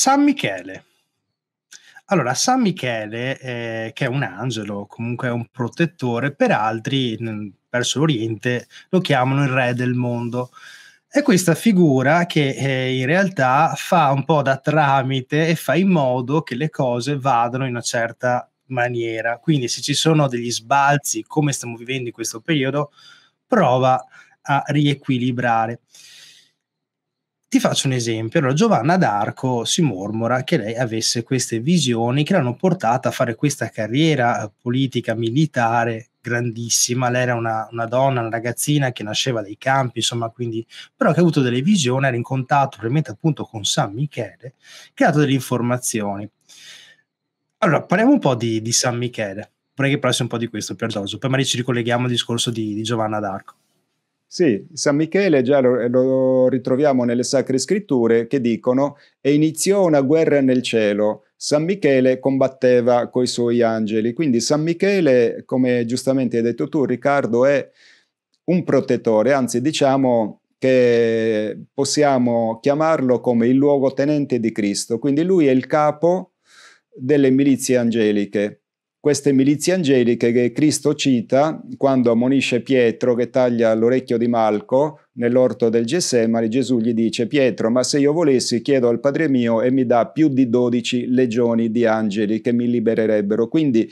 San Michele. Allora, San Michele, eh, che è un angelo, comunque è un protettore, per altri verso l'Oriente lo chiamano il re del mondo. È questa figura che eh, in realtà fa un po' da tramite e fa in modo che le cose vadano in una certa maniera. Quindi se ci sono degli sbalzi, come stiamo vivendo in questo periodo, prova a riequilibrare. Ti faccio un esempio. Allora, Giovanna d'Arco si mormora che lei avesse queste visioni che l'hanno portata a fare questa carriera politica militare grandissima. Lei era una, una, donna, una ragazzina che nasceva dai campi, insomma, quindi, però che ha avuto delle visioni, era in contatto probabilmente appunto con San Michele, che ha dato delle informazioni. Allora, parliamo un po' di, di San Michele. Vorrei che parlassi un po' di questo, per Pierdoso. Poi magari ci ricolleghiamo al discorso di, di Giovanna d'Arco. Sì, San Michele già lo, lo, ritroviamo nelle sacre scritture che dicono e iniziò una guerra nel cielo. San Michele combatteva coi suoi angeli. Quindi San Michele, come giustamente hai detto tu Riccardo, è un protettore, anzi diciamo che possiamo chiamarlo come il luogotenente di Cristo. Quindi lui è il capo delle milizie angeliche queste milizie angeliche che Cristo cita quando ammonisce Pietro che taglia l'orecchio di Malco nell'orto del Gessemani, Gesù gli dice Pietro ma se io volessi chiedo al Padre mio e mi dà più di 12 legioni di angeli che mi libererebbero. Quindi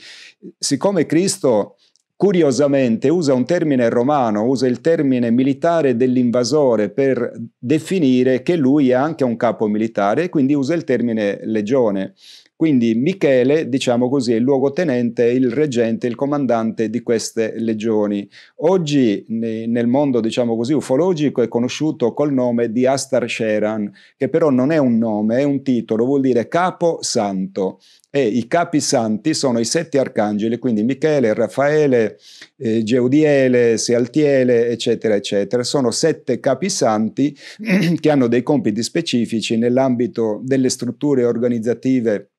siccome Cristo curiosamente usa un termine romano, usa il termine militare dell'invasore per definire che lui è anche un capo militare e quindi usa il termine legione. Quindi Michele, diciamo così, è il luogotenente, il reggente, il comandante di queste legioni. Oggi nel mondo, diciamo così, ufologico è conosciuto col nome di Astar Sheran, che però non è un nome, è un titolo, vuol dire capo santo. E i capi santi sono i sette arcangeli, quindi Michele, Raffaele, eh, Geudiele, Sealtiele, eccetera, eccetera. Sono sette capi santi che hanno dei compiti specifici nell'ambito delle strutture organizzative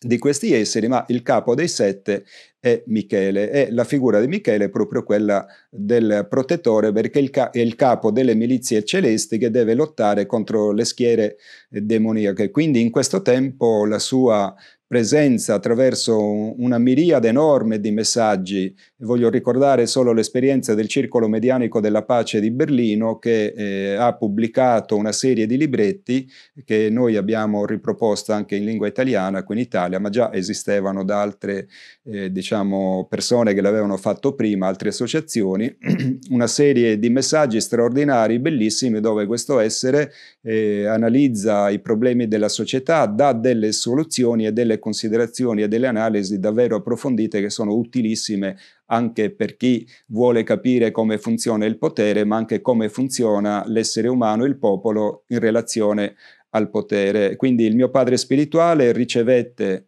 di questi esseri, ma il capo dei sette è Michele e la figura di Michele è proprio quella del protettore perché il ca- è il capo delle milizie celesti che deve lottare contro le schiere demoniache. Quindi in questo tempo la sua presenza attraverso una miriade enorme di messaggi. Voglio ricordare solo l'esperienza del Circolo Medianico della Pace di Berlino che eh, ha pubblicato una serie di libretti che noi abbiamo riproposto anche in lingua italiana qui in Italia, ma già esistevano da altre eh, diciamo, persone che l'avevano fatto prima, altre associazioni, una serie di messaggi straordinari, bellissimi, dove questo essere eh, analizza i problemi della società, dà delle soluzioni e delle delle considerazioni e delle analisi davvero approfondite che sono utilissime anche per chi vuole capire come funziona il potere, ma anche come funziona l'essere umano, il popolo in relazione al potere. Quindi il mio padre spirituale ricevette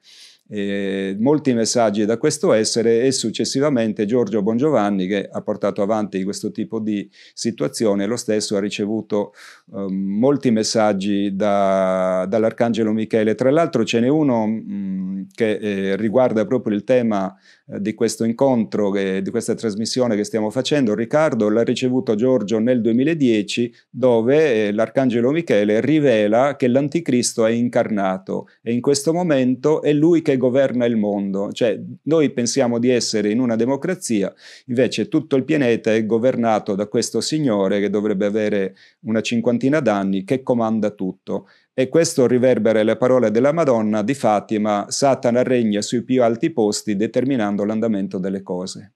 eh, molti messaggi da questo essere e successivamente Giorgio Bongiovanni che ha portato avanti questo tipo di situazione, lo stesso ha ricevuto eh, molti messaggi da, dall'Arcangelo Michele, tra l'altro ce n'è uno mh, mm, che eh, riguarda proprio il tema eh, di questo incontro, che, di questa trasmissione che stiamo facendo, Riccardo l'ha ricevuto Giorgio nel 2010 dove eh, l'Arcangelo Michele rivela che l'Anticristo è incarnato e in questo momento è lui che governa il mondo, cioè noi pensiamo di essere in una democrazia, invece tutto il pianeta è governato da questo signore che dovrebbe avere una cinquantina d'anni, che comanda tutto. E questo riverbera le parole della Madonna di Fatima, Satana regna sui più alti posti determinando l'andamento delle cose.